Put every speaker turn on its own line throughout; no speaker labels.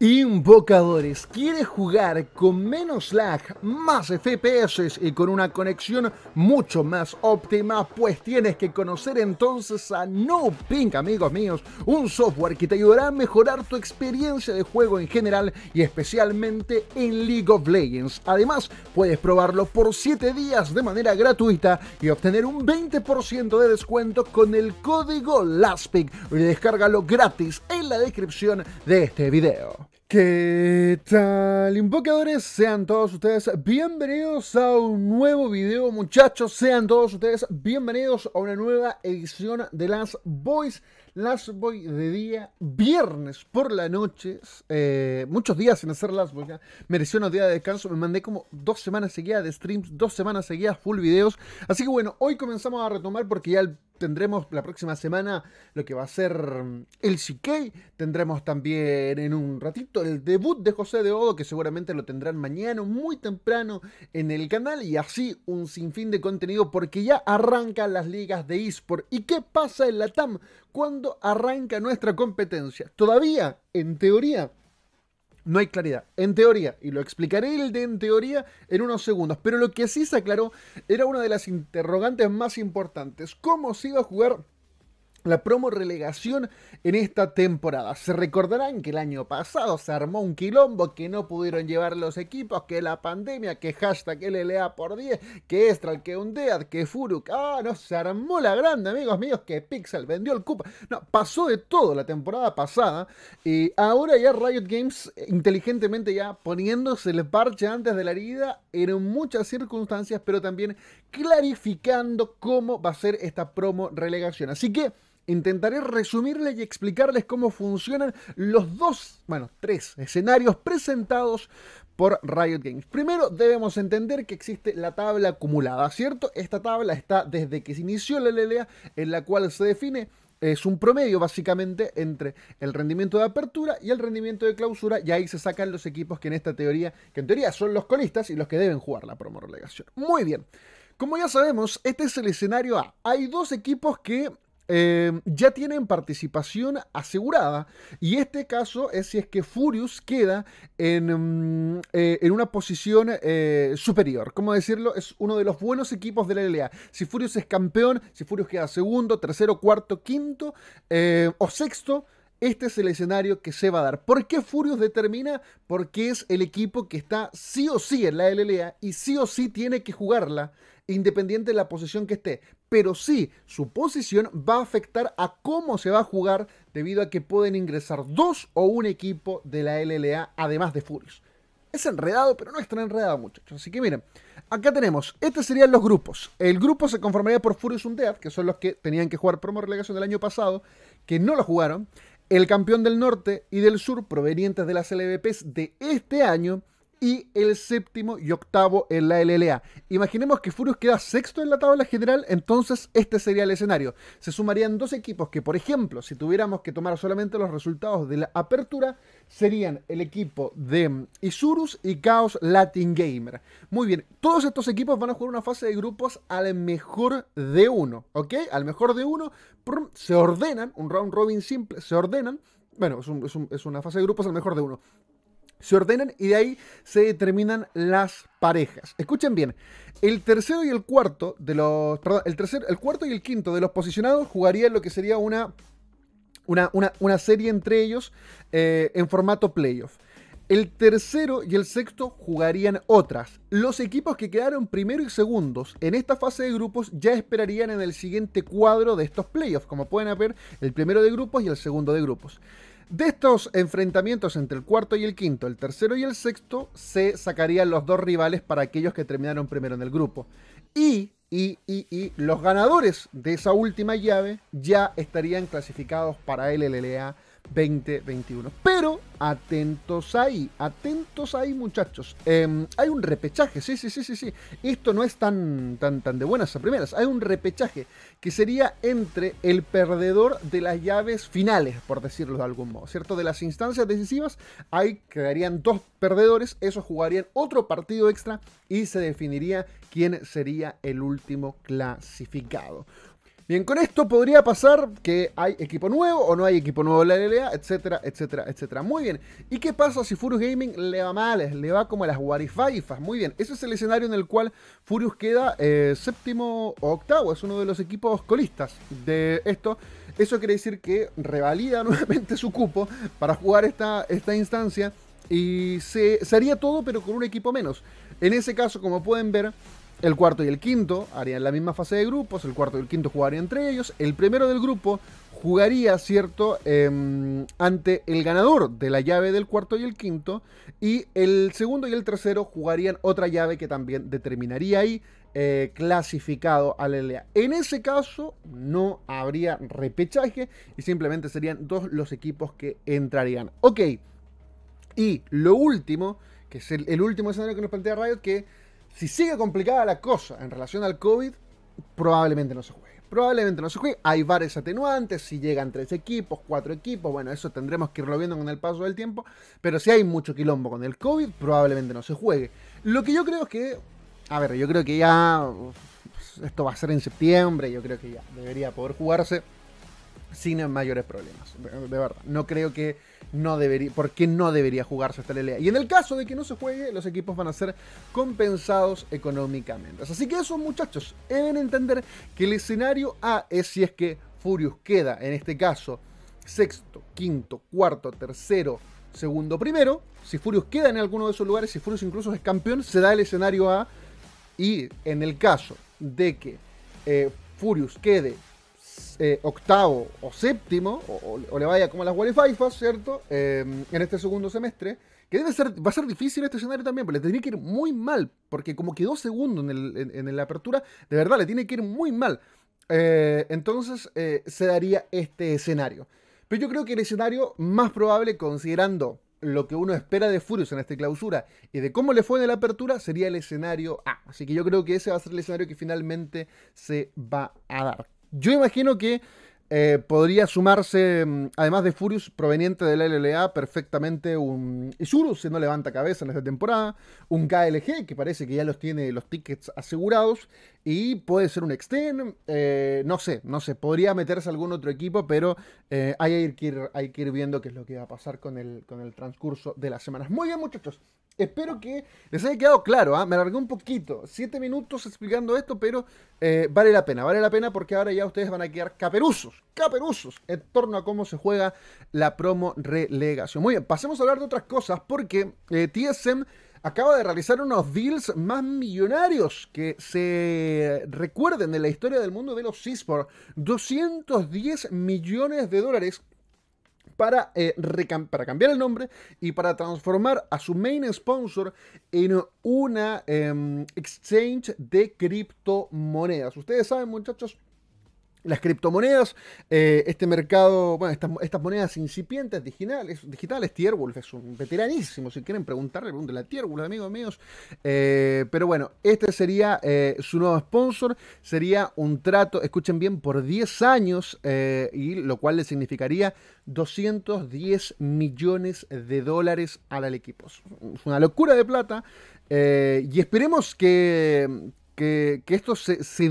Invocadores, ¿quieres jugar con menos lag, más FPS y con una conexión mucho más óptima? Pues tienes que conocer entonces a NoPink, amigos míos, un software que te ayudará a mejorar tu experiencia de juego en general y especialmente en League of Legends. Además, puedes probarlo por 7 días de manera gratuita y obtener un 20% de descuento con el código LASPIC. Descárgalo gratis en la descripción de este video. ¿Qué tal, invocadores? Sean todos ustedes bienvenidos a un nuevo video, muchachos. Sean todos ustedes bienvenidos a una nueva edición de Las Boys. Las Boy de día, viernes por la noche. Eh, muchos días sin hacer Las Boys Mereció unos días de descanso. Me mandé como dos semanas seguidas de streams, dos semanas seguidas full videos. Así que bueno, hoy comenzamos a retomar porque ya el tendremos la próxima semana lo que va a ser mm, el CK. Tendremos también en un ratito el debut de José de Odo, que seguramente lo tendrán mañana muy temprano en el canal. Y así un sinfín de contenido porque ya arrancan las ligas de eSport. ¿Y qué pasa en la TAM cuando arranca nuestra competencia? Todavía, en teoría, no hay claridad. En teoría, y lo explicaré el de en teoría en unos segundos, pero lo que sí se aclaró era una de las interrogantes más importantes. ¿Cómo se iba a jugar la promo relegación en esta temporada. Se recordarán que el año pasado se armó un quilombo que no pudieron llevar los equipos, que la pandemia, que hashtag LLA por 10, que Estral, que Undead, que Furuk. Ah, no, se armó la grande, amigos míos, que Pixel vendió el cupo. No, pasó de todo la temporada pasada y ahora ya Riot Games eh, inteligentemente ya poniéndose el parche antes de la herida en muchas circunstancias, pero también clarificando cómo va a ser esta promo relegación. Así que intentaré resumirles y explicarles cómo funcionan los dos, bueno, tres escenarios presentados por Riot Games. Primero debemos entender que existe la tabla acumulada, ¿cierto? Esta tabla está desde que se inició la LLA en la cual se define es un promedio básicamente entre el rendimiento de apertura y el rendimiento de clausura y ahí se sacan los equipos que en esta teoría, que en teoría son los colistas y los que deben jugar la promo relegación. Muy bien. Como ya sabemos, este es el escenario A. Hay dos equipos que Em, ya tienen participación asegurada. Y este caso es si es que Furious queda en, em, eh, una posición eh, superior. ¿Cómo decirlo? Es uno de los buenos equipos de la LLA. Si Furious es campeón, si Furious queda segundo, tercero, cuarto, quinto em, o sexto. Este es el escenario que se va a dar. ¿Por qué Furious determina? Porque es el equipo que está sí o sí en la LLA y sí o sí tiene que jugarla independiente de la posición que esté. Pero sí, su posición va a afectar a cómo se va a jugar debido a que pueden ingresar dos o un equipo de la LLA además de Furious. Es enredado, pero no es tan enredado, muchachos. Así que miren, acá tenemos, estos serían los grupos. El grupo se conformaría por Furious Undead, que son los que tenían que jugar promo relegación del año pasado, que no lo jugaron. El campeón del norte y del sur, provenientes de las LVPs de este año, y el séptimo y octavo en la LLA. Imaginemos que Furious queda sexto en la tabla general, entonces este sería el escenario. Se sumarían dos equipos que, por ejemplo, si tuviéramos que tomar solamente los resultados de la apertura, serían el equipo de mm, Isurus y Chaos Latin Gamer. Muy bien, todos estos equipos van a jugar una fase de grupos al mejor de uno, ¿ok? Al mejor de uno, se ordenan, un round robin simple, se ordenan. Bueno, es, es una fase de grupos al mejor de uno se ordenan y de ahí se determinan las parejas. Escuchen bien, el tercero y el cuarto de los, el el cuarto y el quinto de los posicionados jugarían lo que sería una, una, serie entre ellos eh, en formato playoff. El tercero y el sexto jugarían otras. Los equipos que quedaron primero y segundos en esta fase de grupos ya esperarían en el siguiente cuadro de estos playoffs, como pueden ver, el primero de grupos y el segundo de grupos. De estos enfrentamientos entre el cuarto y el quinto, el tercero y el sexto, se sacarían los dos rivales para aquellos que terminaron primero en el grupo. Y, y, y, y los ganadores de esa última llave ya estarían clasificados para el LLA 2021. Pero atentos ahí, atentos ahí muchachos. Em, hay un repechaje, sí, sí, sí, sí, sí. Esto no es tan, tan, tan de buenas a primeras. Hay un repechaje que sería entre el perdedor de las llaves finales, por decirlo de algún modo, ¿cierto? De las instancias decisivas, ahí quedarían dos perdedores, esos jugarían otro partido extra y se definiría quién sería el último clasificado. Bien, con esto podría pasar que hay equipo nuevo o no hay equipo nuevo en la LLA, etcétera, etcétera, etcétera. Muy bien. ¿Y qué pasa si Furious Gaming le va mal? Le va como a las Warifaifas Muy bien. Ese es el escenario en el cual Furious queda eh, séptimo o octavo. Es uno de los equipos colistas de esto. Eso quiere decir que revalida nuevamente su cupo para jugar esta, esta instancia. Y se haría todo, pero con un equipo menos. En ese caso, como pueden ver, el cuarto y el quinto harían la misma fase de grupos, el cuarto y el quinto jugarían entre ellos, el primero del grupo jugaría, ¿cierto?, em, ante el ganador de la llave del cuarto y el quinto, y el segundo y el tercero jugarían otra llave que también determinaría ahí eh, clasificado a la En ese caso no habría repechaje y simplemente serían dos los equipos que entrarían. Ok, y lo último, que es el, el último escenario que nos plantea Riot, que si sigue complicada la cosa en relación al COVID, probablemente no se juegue. Probablemente no se juegue. Hay varios atenuantes, si llegan tres equipos, cuatro equipos, bueno, eso tendremos que irlo viendo con el paso del tiempo. Pero si hay mucho quilombo con el COVID, probablemente no se juegue. Lo que yo creo es que, a ver, yo creo que ya, esto va a ser en septiembre, yo creo que ya debería poder jugarse sin mayores problemas. De verdad, no creo que no debería, Porque no debería jugarse esta LLA? Y en el caso de que no se juegue, los equipos van a ser compensados económicamente. Así que eso muchachos deben entender que el escenario A es si es que Furious queda, en este caso, sexto, quinto, cuarto, tercero, segundo, primero. Si Furious queda en alguno de esos lugares, si Furious incluso es campeón, se da el escenario A. Y en el caso de que eh, Furious quede eh, octavo o séptimo, o, le vaya como a las Walefaifas, ¿cierto? Eh, en este segundo semestre. Que debe ser, va a ser difícil este escenario también, porque le tendría que ir muy mal, porque como quedó segundo en, la apertura, de verdad le tiene que ir muy mal. Eh, entonces se daría este escenario. Pero yo creo que el escenario más probable, considerando lo que uno espera de Furious en esta clausura y de cómo le fue en la apertura, sería el escenario A. Así que yo creo que ese va a ser el escenario que finalmente se va a dar. Yo imagino que eh, podría sumarse, mm, además de Furious proveniente de la LLA, perfectamente un Isuru, si no levanta cabeza en esta temporada, un KLG, que parece que ya los tiene los tickets asegurados, y puede ser un Extend, eh, no sé, no sé, podría meterse algún otro equipo, pero eh, hay, que ir, viendo qué es lo que va a pasar con el, con el transcurso de las semanas. Muy bien, muchachos, Espero que les haya quedado claro, ¿ah? me alargué un poquito, 7 minutos explicando esto, pero eh, vale la pena, vale la pena porque ahora ya ustedes van a quedar caperuzos, caperuzos, en torno a cómo se juega la promo relegación. Muy bien, pasemos a hablar de otras cosas porque eh, TSM acaba de realizar unos deals más millonarios que se recuerden de la historia del mundo de los eSports. 210 millones de dólares para, eh, para cambiar el nombre y para transformar a su main sponsor en una em, exchange de criptomonedas. Ustedes saben, muchachos, las criptomonedas, eh, este mercado, bueno, estas, monedas incipientes digitales, digitales, Tierwolf es un veteranísimo, si quieren preguntarle, pregúntenle a Tierwolf, amigos míos. Eh, pero bueno, este sería eh, su nuevo sponsor, sería un trato, escuchen bien, por 10 años, y lo cual le significaría 210 millones de dólares al equipo. Es una locura de plata, y esperemos que que, esto se, se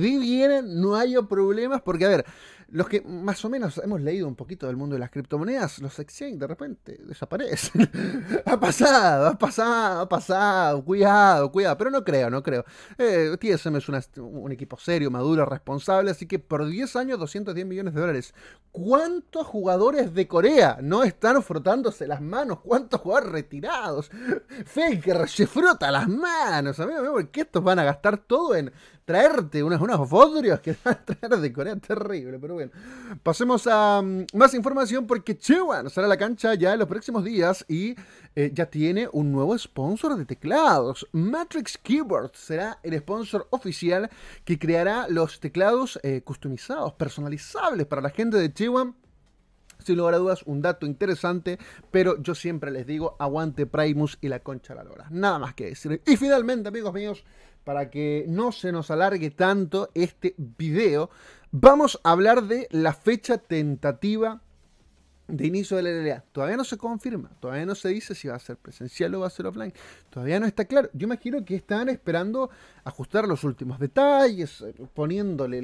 no haya problemas, porque a ver, los que más o menos hemos leído un poquito del mundo de las criptomonedas, los exchange de repente desaparecen. ha pasado, ha pasado, ha pasado. Cuidado, cuidado. Pero no creo, no creo. Eh, TSM es un equipo serio, maduro, responsable. Así que por 10 años, 210 millones de dólares. ¿Cuántos jugadores de Corea no están frotándose las manos? ¿Cuántos jugadores retirados? Faker se frota las manos. Amigo, amigo, porque estos van a gastar todo en traerte unos, unos que van a traer de Corea. Terrible, pero Pasemos a mm, más información porque Chewan será a la cancha ya en los próximos días y eh, ya tiene un nuevo sponsor de teclados. Matrix Keyboard será el sponsor oficial que creará los teclados eh, customizados, personalizables para la gente de Chewan sin lugar a dudas, un dato interesante, pero yo siempre les digo, aguante Primus y la concha la lora. Nada más que decir. Y finalmente, amigos míos, para que no se nos alargue tanto este video, vamos a hablar de la fecha tentativa de inicio de la LLA. Todavía no se confirma, todavía no se dice si va a ser presencial o va a ser offline. Todavía no está claro. Yo imagino que están esperando ajustar los últimos detalles, eh, poniéndole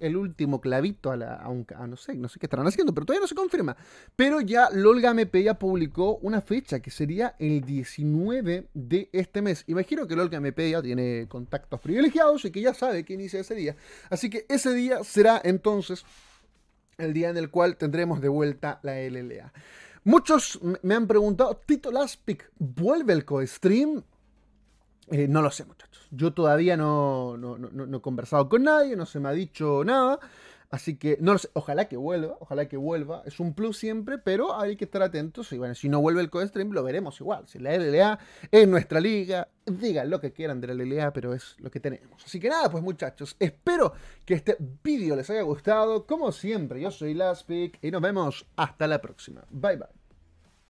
el, último clavito a la. A un, no sé, no sé qué estarán haciendo, pero todavía no se confirma. Pero ya Lolga MP ya publicó una fecha que sería el 19 de este mes. Imagino que Lolga MP ya tiene contactos privilegiados y que ya sabe que inicia ese día. Así que ese día será entonces el día en el cual tendremos de vuelta la LLA. Muchos me han preguntado, Tito Laspic, ¿vuelve el co-stream? Eh, no lo sé, muchachos. Yo todavía no, no, no, he conversado con nadie, no se me ha dicho nada. Así que, no lo sé, ojalá que vuelva, ojalá que vuelva. Es un plus siempre, pero hay que estar atentos. Y bueno, si no vuelve el co lo veremos igual. Si la LLA es nuestra liga, digan lo que quieran de la LLA, pero es lo que tenemos. Así que nada, pues muchachos, espero que este vídeo les haya gustado. Como siempre, yo soy Laspic y nos vemos hasta la próxima. Bye bye.